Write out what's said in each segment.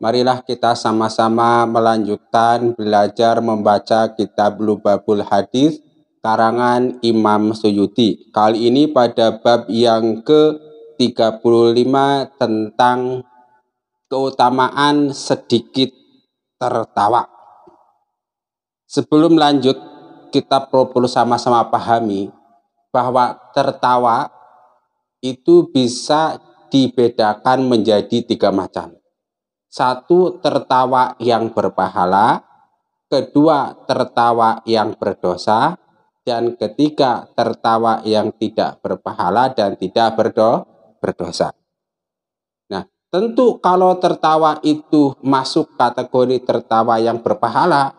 Marilah kita sama-sama melanjutkan belajar membaca kitab Lubabul Hadis karangan Imam Suyuti. Kali ini pada bab yang ke-35 tentang keutamaan sedikit tertawa. Sebelum lanjut, kita perlu sama-sama pahami bahwa tertawa itu bisa dibedakan menjadi tiga macam. Satu, tertawa yang berpahala. Kedua, tertawa yang berdosa. Dan ketiga, tertawa yang tidak berpahala dan tidak berdo berdosa. Nah, tentu kalau tertawa itu masuk kategori tertawa yang berpahala,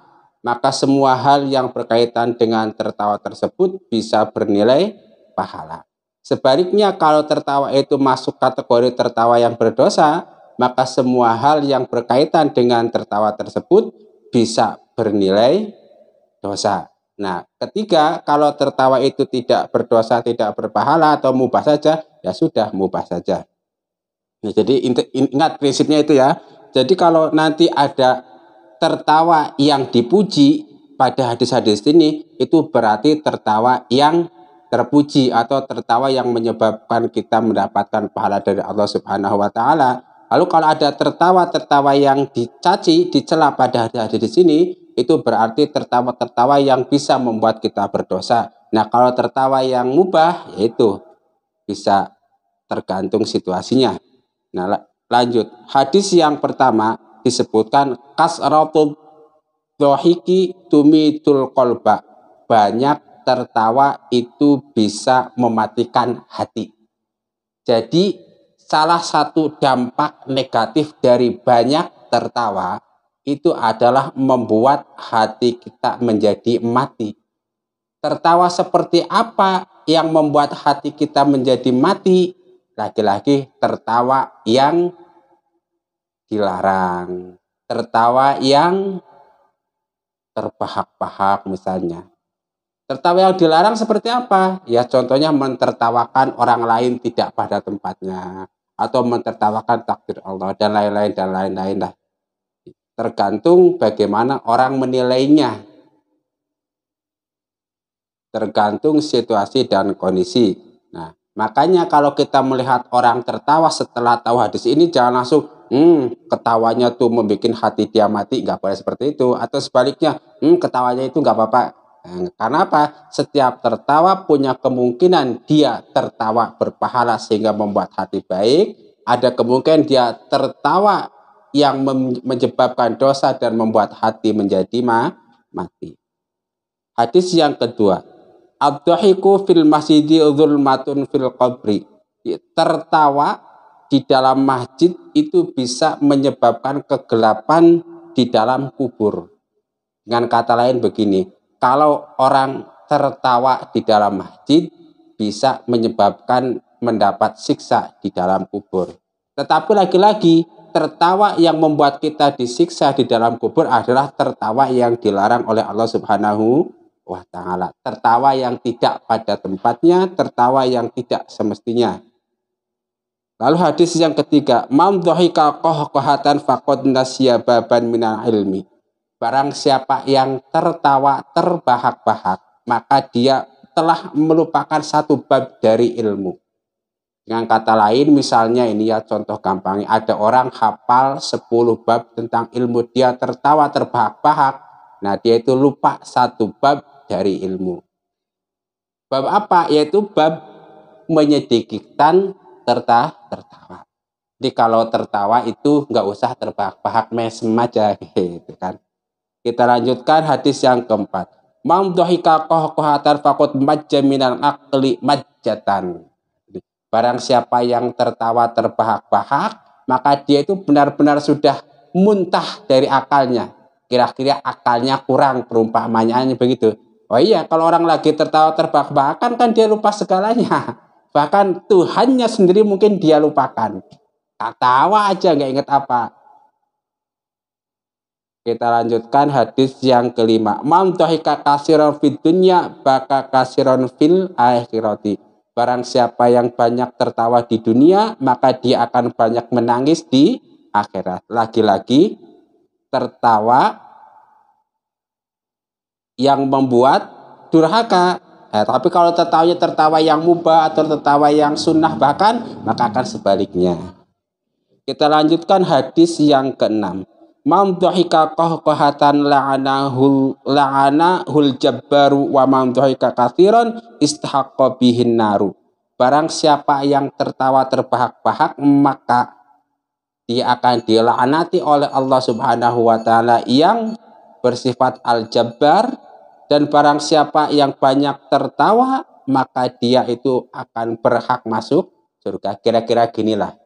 maka semua hal yang berkaitan dengan tertawa tersebut bisa bernilai pahala. Sebaliknya kalau tertawa itu masuk kategori tertawa yang berdosa, maka semua hal yang berkaitan dengan tertawa tersebut bisa bernilai dosa. Nah, ketiga, kalau tertawa itu tidak berdosa, tidak berpahala atau mubah saja, ya sudah mubah saja. Nah, jadi ingat prinsipnya itu ya. Jadi kalau nanti ada tertawa yang dipuji pada hadis-hadis ini, itu berarti tertawa yang terpuji atau tertawa yang menyebabkan kita mendapatkan pahala dari Allah Subhanahu wa taala Lalu kalau ada tertawa-tertawa yang dicaci, dicela pada hari-hari di sini, itu berarti tertawa-tertawa yang bisa membuat kita berdosa. Nah, kalau tertawa yang mubah, yaitu bisa tergantung situasinya. Nah, lanjut. Hadis yang pertama disebutkan kasratu dohiki tumitul kolba. Banyak tertawa itu bisa mematikan hati. Jadi salah satu dampak negatif dari banyak tertawa itu adalah membuat hati kita menjadi mati. Tertawa seperti apa yang membuat hati kita menjadi mati? Lagi-lagi tertawa yang dilarang, tertawa yang terbahak-bahak misalnya. Tertawa yang dilarang seperti apa? Ya contohnya mentertawakan orang lain tidak pada tempatnya atau mentertawakan takdir Allah dan lain-lain dan lain-lain lah. Tergantung bagaimana orang menilainya. Tergantung situasi dan kondisi. Nah, makanya kalau kita melihat orang tertawa setelah tahu hadis ini jangan langsung hmm, ketawanya tuh membuat hati dia mati, nggak boleh seperti itu. Atau sebaliknya, hmm, ketawanya itu nggak apa-apa, Nah, karena apa? Setiap tertawa punya kemungkinan dia tertawa berpahala sehingga membuat hati baik. Ada kemungkinan dia tertawa yang menyebabkan dosa dan membuat hati menjadi ma mati. Hadis yang kedua. Abduhiku fil masjidi zulmatun fil qabri. Tertawa di dalam masjid itu bisa menyebabkan kegelapan di dalam kubur. Dengan kata lain begini, kalau orang tertawa di dalam masjid bisa menyebabkan mendapat siksa di dalam kubur. Tetapi lagi-lagi tertawa yang membuat kita disiksa di dalam kubur adalah tertawa yang dilarang oleh Allah Subhanahu wa taala. Tertawa yang tidak pada tempatnya, tertawa yang tidak semestinya. Lalu hadis yang ketiga, "Man dhahika qahqahatan faqad nasiya baban minal ilmi." Barang siapa yang tertawa terbahak-bahak, maka dia telah melupakan satu bab dari ilmu. Dengan kata lain, misalnya ini ya contoh gampangnya, ada orang hafal 10 bab tentang ilmu, dia tertawa terbahak-bahak, nah dia itu lupa satu bab dari ilmu. Bab apa? Yaitu bab menyedikitan terta tertawa. Jadi kalau tertawa itu nggak usah terbahak-bahak mesem aja gitu kan. Kita lanjutkan hadis yang keempat. Mamdohika kohkohatar fakut majjaminan akli majjatan. Barang siapa yang tertawa terbahak-bahak, maka dia itu benar-benar sudah muntah dari akalnya. Kira-kira akalnya kurang perumpamanya begitu. Oh iya, kalau orang lagi tertawa terbahak kan, kan dia lupa segalanya. Bahkan Tuhannya sendiri mungkin dia lupakan. Tak tawa aja nggak ingat apa. Kita lanjutkan hadis yang kelima. Man tohika kasiron fid dunya baka kasiron fil akhirati. Barang siapa yang banyak tertawa di dunia, maka dia akan banyak menangis di akhirat. Lagi-lagi tertawa yang membuat durhaka. Eh, tapi kalau tertawanya tertawa yang mubah atau tertawa yang sunnah bahkan, maka akan sebaliknya. Kita lanjutkan hadis yang keenam man dhahika qahqahatan la'anahu la'anahul jabbaru wa man dhahika katsiran istahaqqa bihin naru barang siapa yang tertawa terbahak-bahak maka dia akan dilaknati oleh Allah Subhanahu wa taala yang bersifat al-jabbar dan barang siapa yang banyak tertawa maka dia itu akan berhak masuk surga kira-kira ginilah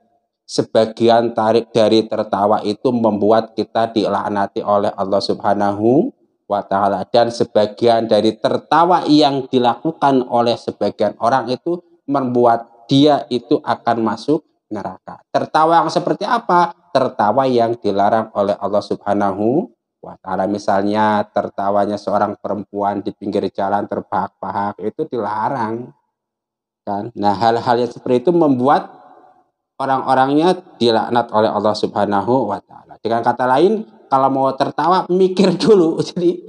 sebagian tarik dari tertawa itu membuat kita dilaknati oleh Allah Subhanahu wa taala dan sebagian dari tertawa yang dilakukan oleh sebagian orang itu membuat dia itu akan masuk neraka. Tertawa yang seperti apa? Tertawa yang dilarang oleh Allah Subhanahu wa taala. Misalnya tertawanya seorang perempuan di pinggir jalan terbahak-bahak itu dilarang. Kan? Nah, hal-hal yang seperti itu membuat orang-orangnya dilaknat oleh Allah Subhanahu wa taala. Dengan kata lain, kalau mau tertawa mikir dulu. Jadi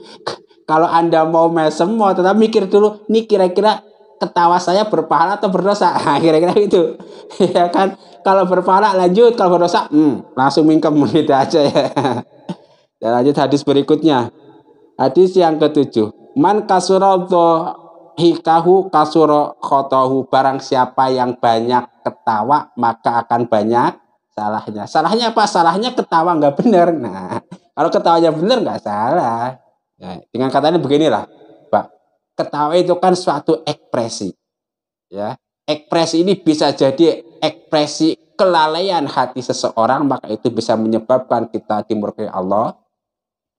kalau Anda mau mesem mau tetap mikir dulu, nih kira-kira ketawa saya berpahala atau berdosa? Nah, kira-kira gitu. ya kan? Kalau berpahala lanjut, kalau berdosa, hmm, langsung mingkem gitu aja ya. Dan lanjut hadis berikutnya. Hadis yang ketujuh. Man kasurabdo hikahu kasuro khotohu barang siapa yang banyak ketawa maka akan banyak salahnya salahnya apa salahnya ketawa nggak benar nah kalau ketawanya benar nggak salah nah, dengan katanya beginilah pak ketawa itu kan suatu ekspresi ya ekspresi ini bisa jadi ekspresi kelalaian hati seseorang maka itu bisa menyebabkan kita dimurkai Allah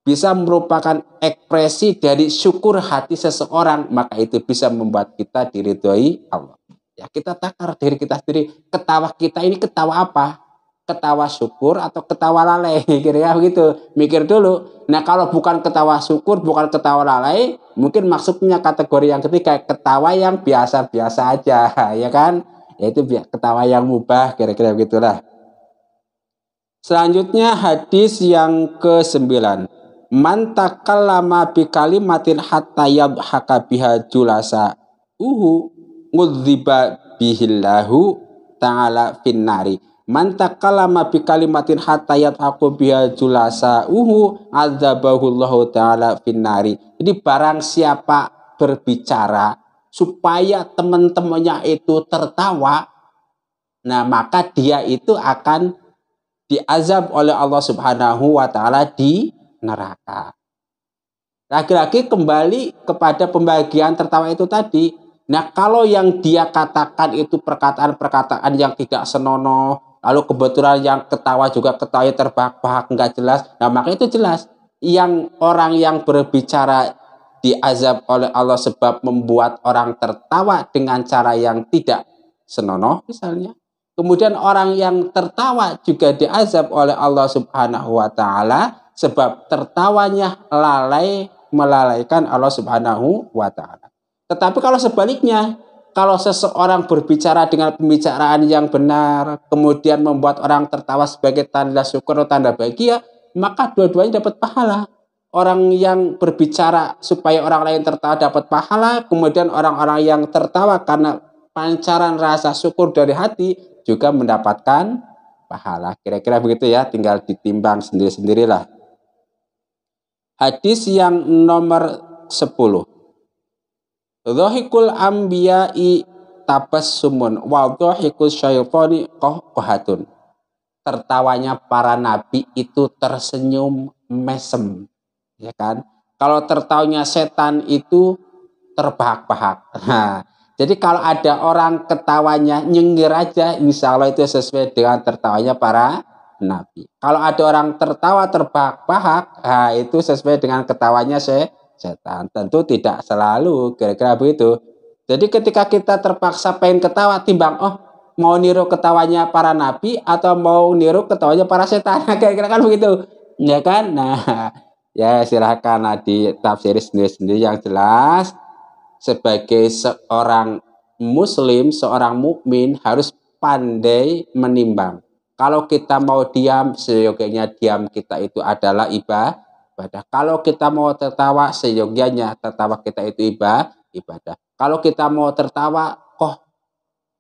bisa merupakan ekspresi dari syukur hati seseorang, maka itu bisa membuat kita diridhoi Allah. Ya, kita takar diri kita sendiri, ketawa kita ini ketawa apa? Ketawa syukur atau ketawa lalai, kira-kira begitu. Mikir dulu. Nah, kalau bukan ketawa syukur, bukan ketawa lalai, mungkin maksudnya kategori yang ketiga, ketawa yang biasa-biasa aja, ya kan? Yaitu ketawa yang mubah, kira-kira begitulah. Selanjutnya hadis yang ke-9 man takallama bi kalimatin hatta yadhaka biha julasa uhu mudziba bihillahu ta'ala finnari man takallama bi kalimatin hatta yabhaka biha julasa uhu azabahullahu ta'ala finnari jadi barang siapa berbicara supaya teman-temannya itu tertawa nah maka dia itu akan diazab oleh Allah Subhanahu wa taala di neraka. Laki-laki kembali kepada pembagian tertawa itu tadi. Nah, kalau yang dia katakan itu perkataan-perkataan yang tidak senonoh, lalu kebetulan yang ketawa juga ketawanya terbahak-bahak nggak jelas, nah maka itu jelas. Yang orang yang berbicara diazab oleh Allah sebab membuat orang tertawa dengan cara yang tidak senonoh misalnya. Kemudian orang yang tertawa juga diazab oleh Allah Subhanahu wa taala sebab tertawanya lalai melalaikan Allah Subhanahu wa taala. Tetapi kalau sebaliknya, kalau seseorang berbicara dengan pembicaraan yang benar, kemudian membuat orang tertawa sebagai tanda syukur atau tanda bahagia, maka dua-duanya dapat pahala. Orang yang berbicara supaya orang lain tertawa dapat pahala, kemudian orang-orang yang tertawa karena pancaran rasa syukur dari hati juga mendapatkan pahala. Kira-kira begitu ya, tinggal ditimbang sendiri-sendirilah. Hadis yang nomor 10. Dhahikul ambiyai tabassumun wa dhahikul syaitani qahqahatun. Tertawanya para nabi itu tersenyum mesem, ya kan? Kalau tertawanya setan itu terbahak-bahak. Nah, jadi kalau ada orang ketawanya nyengir aja, insya Allah itu sesuai dengan tertawanya para Nabi. Kalau ada orang tertawa terbahak-bahak, nah itu sesuai dengan ketawanya se setan. Tentu tidak selalu, kira-kira begitu. Jadi ketika kita terpaksa pengen ketawa, timbang, oh mau niru ketawanya para nabi atau mau niru ketawanya para setan, kira-kira kan begitu. Ya kan? Nah, ya silahkan di tafsir sendiri-sendiri yang jelas. Sebagai seorang muslim, seorang mukmin harus pandai menimbang kalau kita mau diam, seyogianya diam kita itu adalah ibadah. Kalau kita mau tertawa, seyogianya tertawa kita itu ibadah. Kalau kita mau tertawa, kok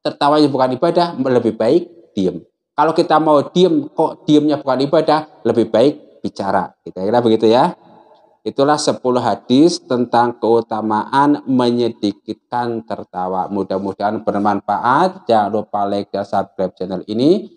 tertawanya bukan ibadah, lebih baik diam. Kalau kita mau diam, kok diamnya bukan ibadah, lebih baik bicara. Kita kira begitu ya. Itulah 10 hadis tentang keutamaan menyedikitkan tertawa. Mudah-mudahan bermanfaat. Jangan lupa like dan subscribe channel ini.